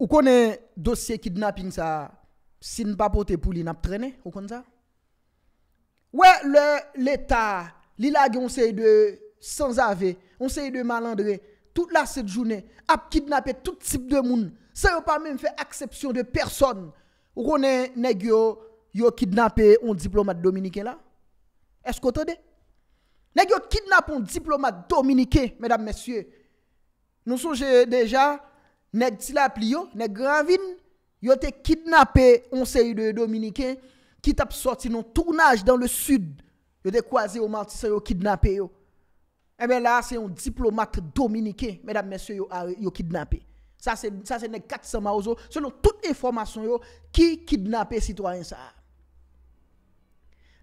Ou konen dosye kidnapping sa sin papote pou li nap trene, ou konen sa? Ouè lè l'Etat, li lage onseye de sans ave, onseye de malandre, tout la sèdjounè ap kidnape tout tip de moun, sa yo pa mèm fè aksepsyon de person, ou konen nèk yo yo kidnape un diplomat dominike la? Esko tèdè? Nèk yo kidnape un diplomat dominike, mèdam mèsyè, nou souje deja, Nèk Tilapli yo, nèk Granvin, yo te kidnapè onse yu de Dominiken, ki tap sorti nou tournage dan le sud, yo te kwaze yo martisan yo kidnapè eh yo. Emen la, se yon diplomat Dominiken, mèdap mèsyo yo kidnapè. Sa se nèk 400 maouzo, se nou tout informasyon yo, ki kidnapè sitwany sa.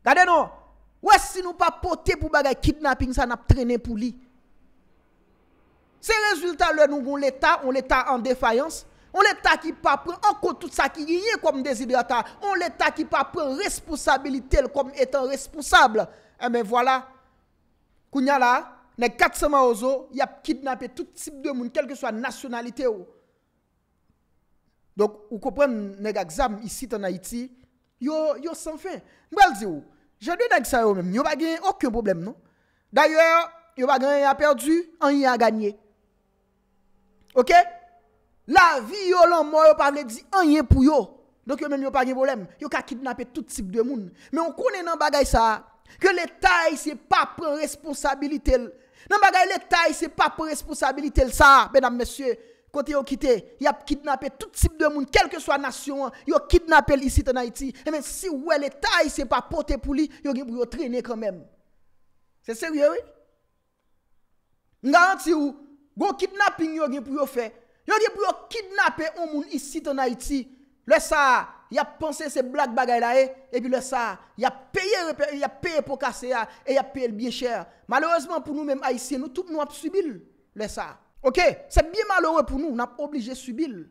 Dade nou, wè si nou pa pote pou bagay kidnaping sa nap trenè pou li, C'est résultat nous avons l'État, on l'État en défaillance, on l'État qui pas prend encore tout ça qui est comme désidérata, on l'État qui pas prend responsabilité comme étant responsable. Eh mais ben voilà, Kounya là, les 400 maozo, il a kidnappé tout type de monde, quelle que soit la nationalité. Donc, vous comprenez, les examen ici en Haïti, yo yo sans fin. vous dire, j'ai deux nèg ça yo pas aucun problème non. D'ailleurs, yo pas gagné a perdu, on y a gagné. La vi yo lan moun yo pa vle di anye pou yo. Donk yo men yo pa gen bolem. Yo ka kidnapet tout tip de moun. Men yo konen nan bagay sa. Ke le ta yi se pa pren responsabilitel. Nan bagay le ta yi se pa pren responsabilitel sa. Benam mesye. Kote yo kite. Ya kidnapet tout tip de moun. Kelke so a nasyon. Yo kidnapel isi tan Haiti. E eh men si we le ta yi se pa pote pou li. Yo gen pou yo trene kanmen. Se serye we? Nga an ti ou? Gwo kidnapping yo gen pou yo fe. Yo gen pou yo kidnappe ou moun isi ton Haiti. Le sa, ya pense se blak bagay la e. Eh? E pi le sa, ya peye pou kase eh? ya. E ya peye l biye chèr. Malheureseman pou nou menm Haiti, nou tout nou ap subil. Le sa, ok. Se biye malheure pou nou, nap oblige subil.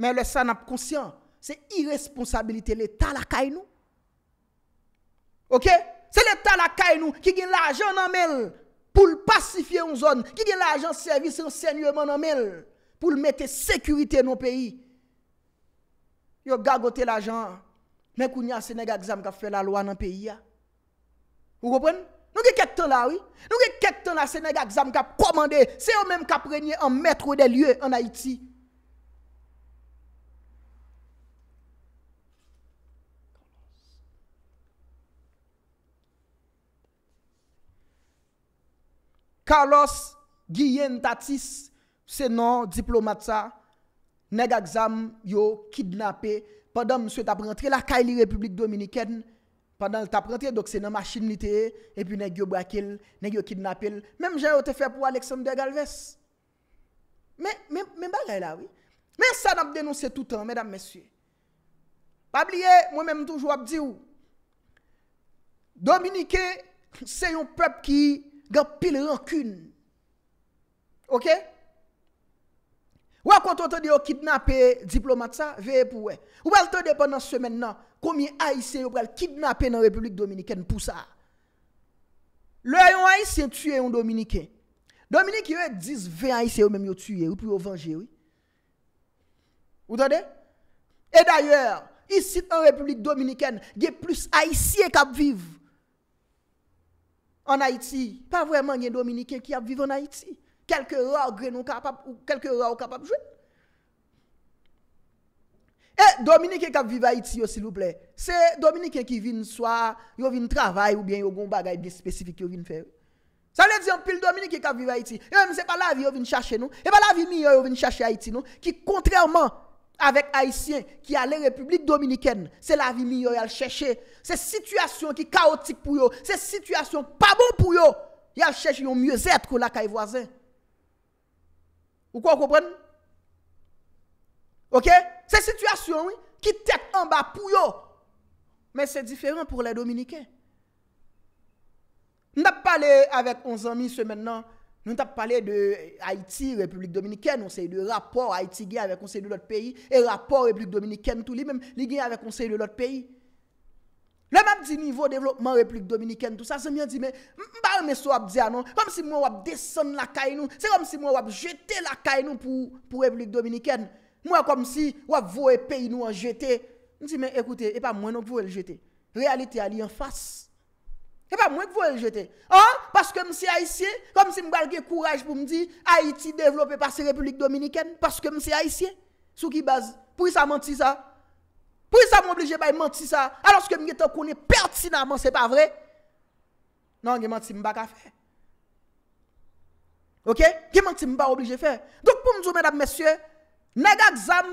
Men le sa, nap konsyen. Se irresponsabilite le ta la kay nou. Ok. Se le ta la kay nou, ki gen la ajon nan mel. pou l'pacifiye yon zon, ki gen l'ajan servis yon senye man anmel, pou l'mete sekurite nou peyi. Yo gagote l'ajan, men kounya Senega Gzam ka fe la lwa nan peyi ya. Ou repren? Nou ke ket ton la, oui? Nou ke ket ton la Senega Gzam ka komande, se yo menm ka prenyen an metro de lye an Haiti. Carlos Guillen Tatis, se nan diplomata, neg aksam yo kidnapè, padan mswe tap rentre, la kaili Republik Dominiken, padan tap rentre, dok se nan machinite, epi neg yo brakil, neg yo kidnapil, menm jayote fe pou Alexander Galvez. Men, men, men bagay la, oui. Men sa nan p denonsè toutan, menam mswe. Pabliye, mwen menm toujwa p di ou. Dominiken, se yon pep ki, Gap pil rankun. Ok? Ou ak konton te di yo kidnap e diplomat sa? Ve e pou we. Ou bel te de pendant semen nan, komi A.I.C. yo pral kidnap e nan Republik Dominiken pou sa? Le yo A.I.C. yon tue yon Dominiken. Dominiken yo e diz ve A.I.C. yo menm yo tue, ou pou yo vange yon. Ou tade? E dayer, I sit an Republik Dominiken ge plus A.I.C. e kap viv. an Haiti, pa vweman gen Dominikè ki ap vive an Haiti. Kelke ro a gre nou kapap, ou kelke ro eh, a ou kapap jwe. E, Dominikè kap vive Haiti yo, silouple. Se Dominikè ki vine swa, yo vine travay, ou bien yo goun bagay de spesifik yo vine fe. Sa le diyon pil Dominikè kap vive Haiti. Yo mse pa la vi yo vine chache nou. E pa la vi mi yo yo vine chache Haiti nou. Ki kontrèlman, avec Haïtiens qui allaient la République dominicaine. C'est la vie meilleure à chercher. C'est situation qui est chaotique pour eux. C'est situation pas bon pour eux. Ils cherchent un mieux-être que la caille voisin. Vous comprenez? OK? C'est situation qui tête en bas pour eux. Mais c'est différent pour les Dominicains. Nous pas parlé avec 11 amis ce maintenant. Nou tap pale de Haïti, Republik Dominikèn, nou se de rapor Haïti gen avè konsey de lòt peyi, e rapor Republik Dominikèn tout li men, li gen avè konsey de lòt peyi. Le mèm di nivou devlopman Republik Dominikèn tout sa, se mèm di mè, mba mè sou ap di anon, kom si mwen wap desen lakay nou, se kom si mwen wap jetè lakay nou pou Republik Dominikèn. Mwen kom si wap vowe peyi nou an jetè, mèm di mè, ekoute, e pa mwen an vowe ljetè. Realite a li an fass. Se pa mwen kvou e jete? An? Paske mse haisyen? Kom si m galge kouraj pou m di Haiti devlope pasi Republik Dominikene? Paske mse haisyen? Sou ki baz? Pou y sa manti sa? Pou y sa m oblije bay manti sa? Anoske m ge te konye pertinaman se pa vre? Nan, ge manti m baka fe. Ok? Ge manti m baka oblije fe. Dok pou m zo mèdap mèsyè, nagak zan,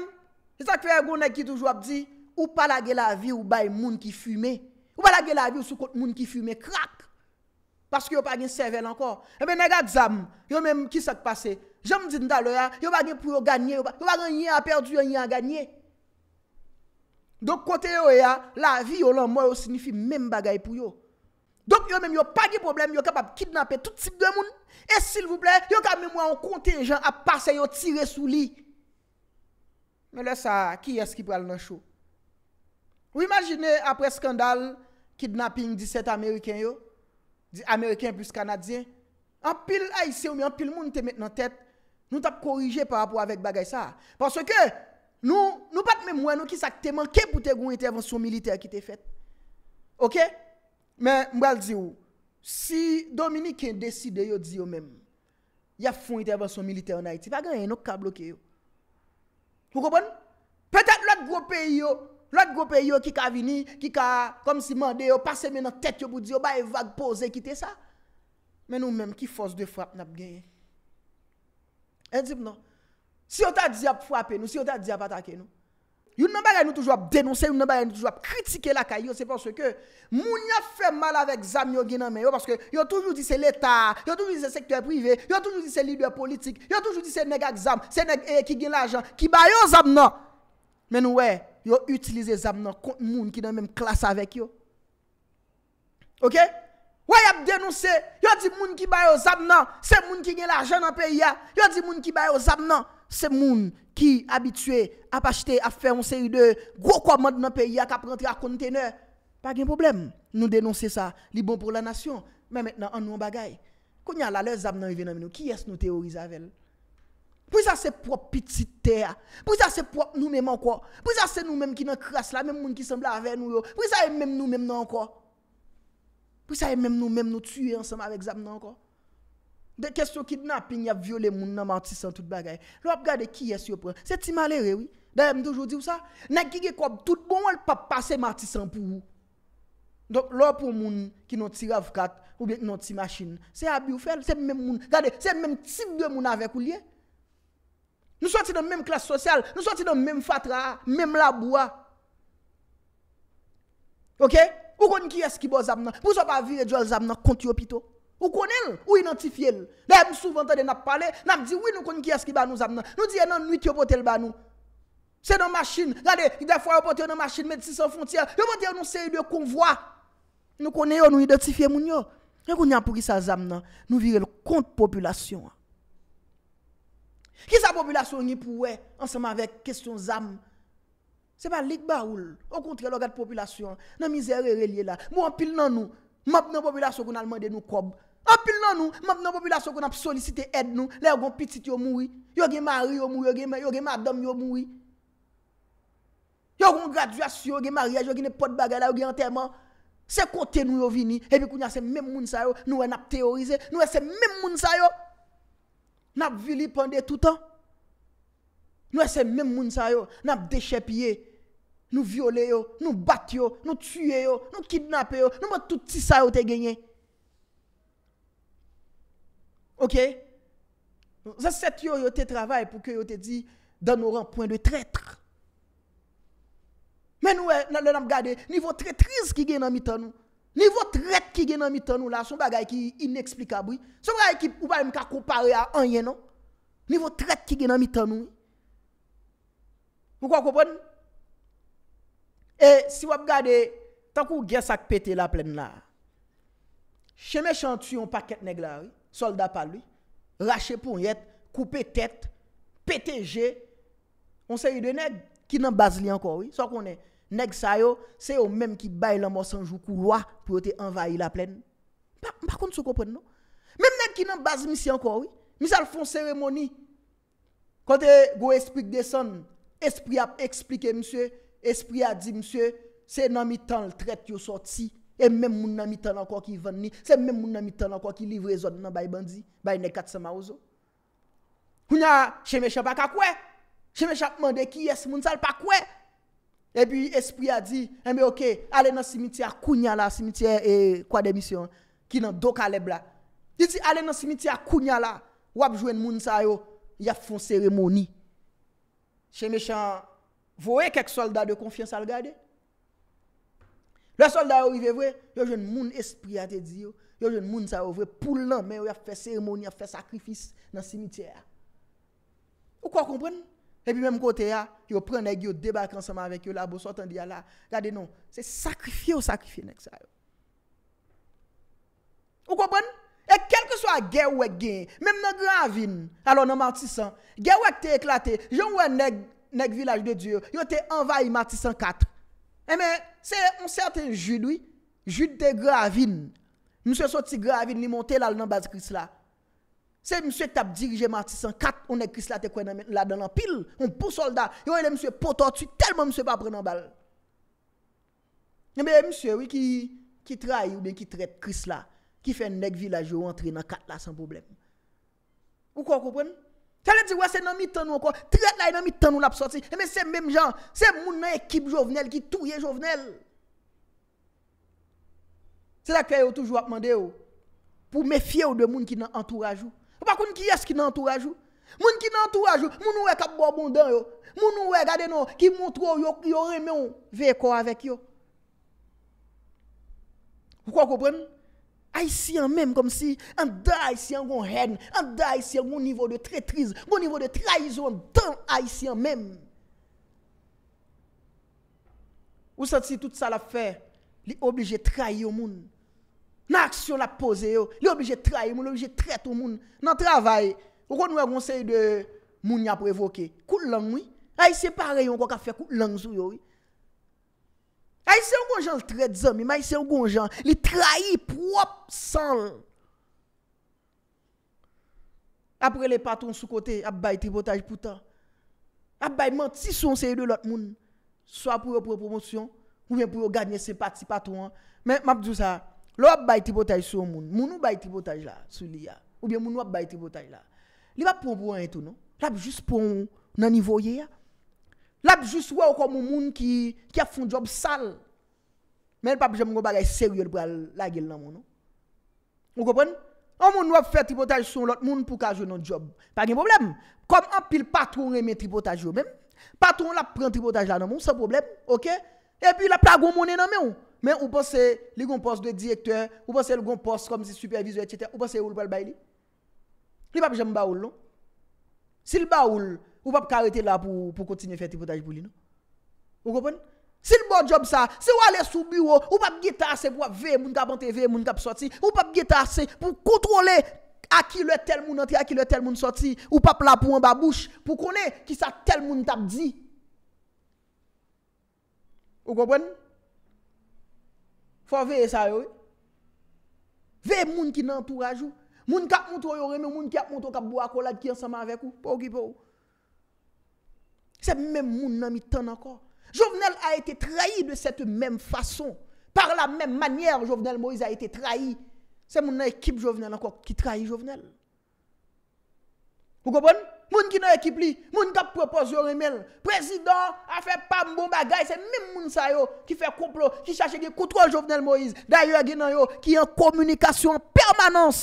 se tak fè y gounè ki toujwa pdi, ou pala ge la vi ou bay moun ki fume. Ok? ge la vi ou sou kote moun ki fume, krak! Paske yo pa gen sevel ankor. Ebe eh nega d'zam, yo menm ki sa k'pase. Jam di d'aloyan, yo pa gen pou yo ganyen, yo pa gen yon a perdi, yon yon a ganyen. Dok kote yo ya, la vi yo lan mou yo signifi menm bagay pou yo. Dok yo menm yo pa gen problem, yo kapab kidnape tout tip de moun. E s'il vous plè, yo ka mè mou an konte jan a pase, yo tire sou li. Mè la sa, ki yas ki pral nan chou? Ou imagine apre skandal, Kidnaping 17 Ameriken yo, Ameriken plus Kanadyen. An pil Aisyen ou mi, an pil moun te met nan tet, nou tap korije parapou avèk bagay sa. Pansè ke nou pat mè mwen nou ki sak teman ke poutè goun intervensyon militer ki te fèt. Ok? Mè mbèl di ou, si Dominik ken deside yo di yo mèm, ya foun intervensyon militer nan Aisyen, fè gè yon enok ka bloke yo. Fou gòpon? Pètè lòt gòpè yo. Lòk goupè yò ki ka vini, ki ka kom si mandè yò, pase men nan tèt yò pou di yò, ba evag, pose, kite sa. Men nou menm ki fòs de fwap nap genye. En eh, tip nou. Si yò ta di ap fwapè nou, si yò ta di ap atake nou. Yon nan ba gen nou toujwa denounse, yon nan ba gen nou toujwa kritike lakay yò, se pon se ke moun ya fè mal avè gzam yò genan men yò, paske yon toujou di se l'Etat, yon toujou di se sektoy privé, yon toujou di se lidwe politik, yon toujou di se nega gzam, se neg e ki gen la jan, ki ba yò zam nan. yo utilisé zam nan contre gens qui dans même classe avec yo. OK Ouais, y dénoncé. dénoncé. Yo dit moun qui ba yo zam nan, c'est moun qui gagne l'argent dans pays ya. Yo dit moun qui ba yo zam nan, c'est moun qui habitué à acheter à faire une série de gros commandes dans pays ya qui rentrer à conteneur. Pas de problème. Nous dénoncer ça, c'est bon pour la nation. Mais maintenant on nous bagaille. Quand y a la leur zam nan arrivé dans nous, qui est-ce que nous théorise avec elle Pwè sa se prop piti tè ya? Pwè sa se prop nou mèm anko? Pwè sa se nou mèm ki nan kras la, mèm moun ki sembla avè nou yo? Pwè sa e mèm nou mèm nan anko? Pwè sa e mèm nou mèm nou tue ansam avè exam nan anko? De kèstyo ki dna apin ya viole moun nan matisan tout bagay. Lò ap gade ki yes yo pren? Se ti malere wè? Da mèm doujou di wè sa? Nè gige kòp, tout bon wè l'pap pase matisan pou wè. Don lò ap wè moun ki nan ti ravkat, wè ki nan ti machin. Se api ou fèl, se mè Nou sou ati nan mèm klas sosyal, nou sou ati nan mèm fatra, mèm laboua. Ok? Ou konen ki eski bo zam nan? Pou sou pa vire djou al zam nan konti yo pito? Ou konen? Ou identifiye l? Dè m sou vantan de nap pale, nam di, ou konen ki eski ba nou zam nan? Nou diye nan, nou iti yo pote l ba nou? Se nan machine, gade, ide fwa yo pote yon nan machine, meti si son fontiyel. Yon pote yon nou se yon de konvwa. Nou konen yo, nou identifiye moun yo. Yon konen pou ki sa zam nan, nou vire l konti populasyon an. Ki sa popilasyon ni pou we? Anseman vek kestyon zam Se pa lik ba oul O kontre lo gade popilasyon Nan mizere relye la Mw anpil nan nou Mw ap nan popilasyon kon alman de nou kob Anpil nan nou Mw ap nan popilasyon kon ap solisite ed nou Le yon kon pitit yon moui Yon gen mari yon moui Yon gen madam yon moui Yon gen graduasyon Yon gen mariage Yon gen epot bagay la Yon gen enterman Se kote nou yon vini Ebi kounya se mem moun sa yo Nou en ap teorize Nou en se mem moun sa yo nan ap vilipande toutan. Nou esen men moun sa yo, nan ap deshepye, nou viole yo, nou bat yo, nou tue yo, nou kidnap yo, nou mwen touti sa yo te genye. Ok? Zan set yo yo te travay pou ke yo te di, dan nou ranpwen de tretre. Men nou esen eh, nan ap gade, nivou tretriz ki gen nan mitan nou. Nivou tret ki genan mi tanou la, son bagay ki ineksplikabwi. Son bagay ki ou ba yon ka koupare a an yenon. Nivou tret ki genan mi tanou. Mou kwa koupon? E, si wap gade, tankou gen sak pete la plen la. Che me chantuyon paket neg la, solda pa li. Rache pou yet, koupe tet, pete je. On se yi de neg ki nan baz li anko wii, sa konen. Neg sa yo, se yo menm ki bay la monsanjou kouwa pou yo te envayi la plen. Mpa kont sou kompon nou? Menm neg ki nan baz misi anko wè, misal fon seremoni. Kante go esplik de son, espli ap eksplike msye, espli adi msye, se nan mi tan l tret yo soti, e menm moun nan mi tan anko ki ven ni, se menm moun nan mi tan anko ki livre zon nan bay bandi, bay nekatsa ma ouzo. Kounya, chemesha baka kwe, chemesha mande ki yes moun sal pa kwe, E pi espri a di, enbe eh okey, ale nan simitya kounya la, simitya e eh, kwa demisyon, ki nan do ka leb la. Di ti ale nan simitya kounya la, wap jwen moun sa yo, ya foun seremoni. Che me chan, vowe kek solda de konfians al gade? Le solda yo vive vwe, yo jwen moun espri a te di yo, yo jwen moun sa yo vwe pou lan, men yo fwen seremoni, yo fwen sakrifis nan simitya. Ou kwa kompren? E pi menm kote ya, yo pre neg yo debak ansama vek yo non, la bo sotan diya la. Gade nou, se sakrifye ou sakrifye nek sa yo. Ou kopon? E kelke so a gè wèk gen, menm nan gravin, alon nan martisan, gè wèk te eklate, joun wè neg village de diyo, yon te envaye martisan kat. E eh men, se yon certain jidoui, jid de gravin, msè so ti gravin li montè la nan bazikris la, Se msye tap dirije mati san kat, ou neg kris la te kwen la dan an pil, ou pou soldat, yo ene msye poto ati, telman msye pa prenen bal. Eme msye wiki, ki trai ou den ki tret kris la, ki fen neg vilaje ou antre nan kat la san problem. Ou kon koupen? Fale di wese nan mi tan nou ankon, tret la e nan mi tan nou la psa ti. Eme se menm jan, se moun nan ekip jovenel, ki touye jovenel. Se la kre yo toujou akman de yo, pou mefye ou de moun ki nan entourage ou, Ou pa kon ki yes ki nan entouraj ou? Moun ki nan entouraj ou, moun ou e kap bo bon dan yo? Moun ou e gade nou ki moun trou yo, yo reme ou veko avek yo? Ou kwa koupren? Aisyen menm kom si, an da aisyen goun ren, an da aisyen goun nivou de tretriz, goun nivou de traizoun, tan aisyen menm. Ou satsi tout sa la fe, li oblije trai yo moun? Nan aksyon la pose yo, li obije trai moun, li obije tret ou moun nan travay. Ou kon nou a gonsey de moun ya prevoke. Koul lang moun. Ay se pare yon kwa ka fe koul lang zou yon. Ay se yon kon jan l tret zami, may se yon kon jan li trai pou wop san. Apre le paton sou kote, ap bay tripotaj pou ta. Ap bay manti son sey de lot moun. So ap pou yo pro promosyon, ou ven pou yo ganyen se pati paton. Men map diyo sa a. Lou ap bay tripotaj sou moun, moun ou bay tripotaj la sou li ya? Ou bien moun ou ap bay tripotaj la? Li wap pou anpou an etou nou? Lap jist pou nan nivou ye ya? Lap jist wè ou kon moun moun ki a foun job sal? Men pap jem moun bagay seryol pou a lagel nan moun nou? Moun kopan? Ou moun ou ap fè tripotaj sou moun pou ka joun nan job? Pag yon problem? Kom ap pil patron reme tripotaj yo men? Patron la pran tripotaj la nan moun, sa problem, ok? E pi la pla goun mounen nan mè ou? Men ou posè li gon pos dwe direktor, ou posè li gon pos kom si supervizor, etc. Ou posè ou l pou l bay li? Li pap jem baoul, non? Si l baoul, ou pap karete la pou pou kontinye fè tipotaj pou li, non? Ou kopon? Si l bon job sa, se wale sou bureau, ou pap gita se pou wap ve moun kapante, ve moun kap sorti, ou pap gita se pou kontrole a ki lè tel moun antre, a ki lè tel moun sorti, ou pap la pou an ba bouch, pou konè ki sa tel moun tak di. Ou kopon? Ou kopon? faut veiller ça yo. Veille moun qui nan entourage ou, moun k'ap monto yo reme, moun k'ap monto k'ap boire collade qui ensemble avec ou, pas ki pou C'est même moun nan mi temps encore. Jovenel a été trahi de cette même façon. Par la même manière, Jovenel Moïse a été trahi. C'est mon équipe Jovenel encore qui trahit Jovenel. Vous comprenez Moun ki nan ekip li, moun kap propoz yon remel. Prezident a fe pab mbou bagay, se mim moun sa yo ki fe kouplo, ki chache ki koutro Jovenel Moïse. Da yo a genan yo ki yon komunikasyon permanans.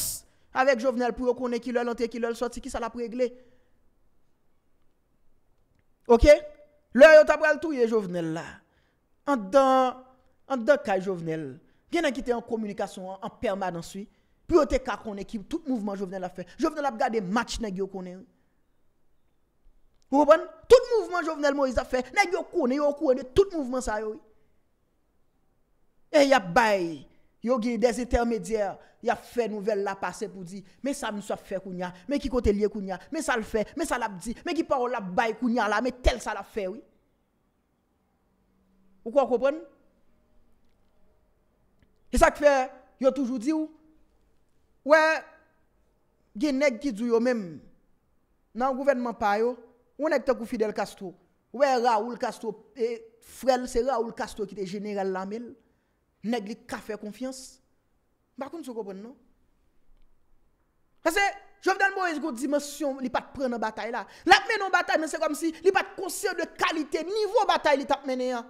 Awek Jovenel pou yo konen ki lòl, ante ki lòl, sot si ki sa la pregle. Ok? Lò yo tabrel tou ye Jovenel la. An dan, an dan kay Jovenel. Genan ki te yon komunikasyon an permanans. Pou yo te kak konen ki, tout mouvman Jovenel a fe. Jovenel ap gade match nan gen yo konen yo. Koupon, tout mouvman jovenel Moïse a fe, nek yo koune, yo koune, tout mouvman sa yo. E ya bay, yo gil des intermedia, ya fe nouvel la pase pou di, me sa mousa fe kounya, me ki kote liye kounya, me sa l fe, me sa la bdi, me ki parol la bay kounya la, me tel sa la fe. Ou kwa koupon? E sa kfe, yo toujou di ou? Ou e, gil nek ki du yo mem, nan gouvernement pa yo, Ou nèk te kou Fidel Castro Ou e Raoul Castro E frel se Raoul Castro ki te generel la mil Nèk li ka fè konfians Bakoun sou kopren nou Pase, jòv dan bo es go dimensyon Li pat pren nan batay la Lap men nan batay men se kom si Li pat konser de kalite nivou batay li tap menen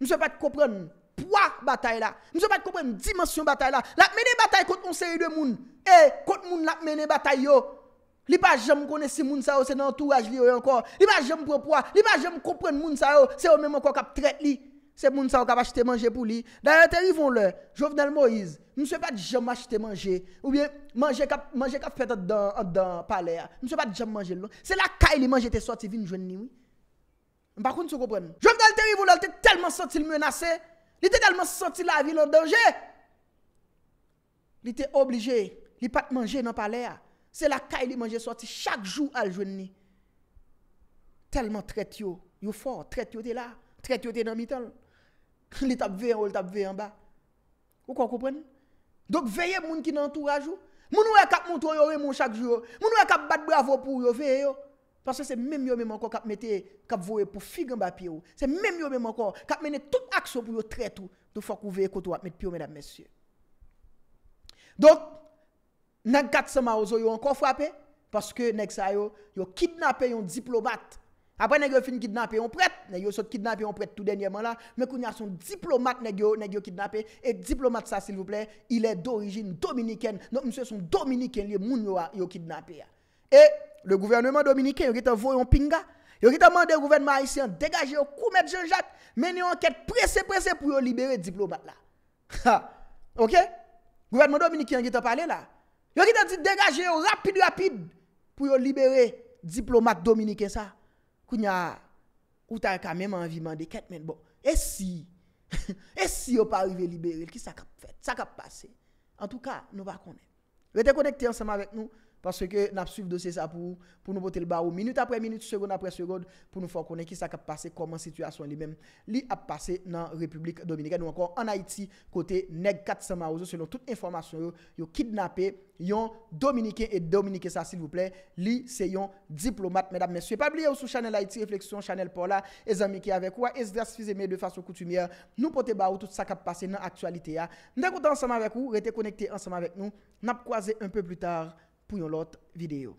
Mousè pat kopren Pwa batay la Mousè pat kopren dimensyon batay la Lap menen batay kont konser yon moun E kont moun lap menen batay yo Li pa jem kone si moun sa yo se nan entourage li yo yon kon. Li pa jem propwa. Li pa jem kompren moun sa yo se yon menman kon kap tret li. Se moun sa yo kap achete manje pou li. Da yon terivon le, Jovenel Moise, moun se pat jem achete manje. Ou bien manje kap fete dan palea. Moun se pat jem manje lon. Se la kay li manje te soti vin jwen ni wou. Mpa kon sou kompren. Jovenel terivon le, te telman soti l menase. Li te telman soti la vilon danje. Li te oblige li pat manje nan palea. C'est la caille qui mange sorti chaque jour al ni Tellement traite yo, yo fort, traite yo de là, traite yo de dans mitan. Li tap ve en haut, tap ve en bas. ou Vous comprenez Donc veillez moun qui nan entourage ou. Moun wè kap montre yo remon chaque jour. Moun wè kap bat bravo pour yo, veillez yo. Parce que c'est même yo même encore kap mette cap voyer pour figue en bas pied C'est même yo même encore kap mener tout action pour yo traite ou. Donc faut qu'on veille côté mettre pied mesdames messieurs. Donc Nèk kat seman ozo yo an kon fwape, paske nèk sa yo, yo kidnapè yon diplomat. Apre nèk yo fin kidnapè yon pret, nèk yo sot kidnapè yon pret tout den yèman la, mèk ou nèk son diplomat nèk yo, nèk yo kidnapè, et diplomat sa s'il vous plè, ilè d'orijin Dominiken, nou msè son Dominiken liye moun yo a, yo kidnapè ya. Et, le gouvernement Dominiken, yo ki te voyon pinga, yo ki te mande gouvernement Aisyen, degajè yo koumèd jean jat, men yo an ket presè presè, pou yo libere diplomat la. Ha! Yo ki ta di degaje rapide rapide pou yo libere diplomat dominike sa. Kou nya, ou ta yaka mèm anvi mande ket men. Bon, e si, e si yo pa rive libere, ki sa kap fè, sa kap pase. En tout ka, nou va konen. Ve te konekte ansama vek nou. Pwase ke nap suiv dosye sa pou nou pote le ba ou. Minute apre minute, seconde apre seconde pou nou fokone ki sa kap pase koman situasyon li men. Li ap pase nan Republik Dominika. Nou ankon an Haiti kote neg 4 sama ouzo. Selon tout informasyon yo, yo kidnape yon Dominike et Dominike sa sil vous plè. Li se yon diplomate. Medap messewe, pa bli yo sou chanel Haiti Reflexion, chanel Paula, e zanmiki avek ouwa. E zgras fizeme de fasyon koutumia. Nou pote ba ou tout sa kap pase nan aktualite ya. Nekoute ansama avek ou, rete konekte ansama avek nou. Nap kwaze un peu plu tar. Punholot Vireo.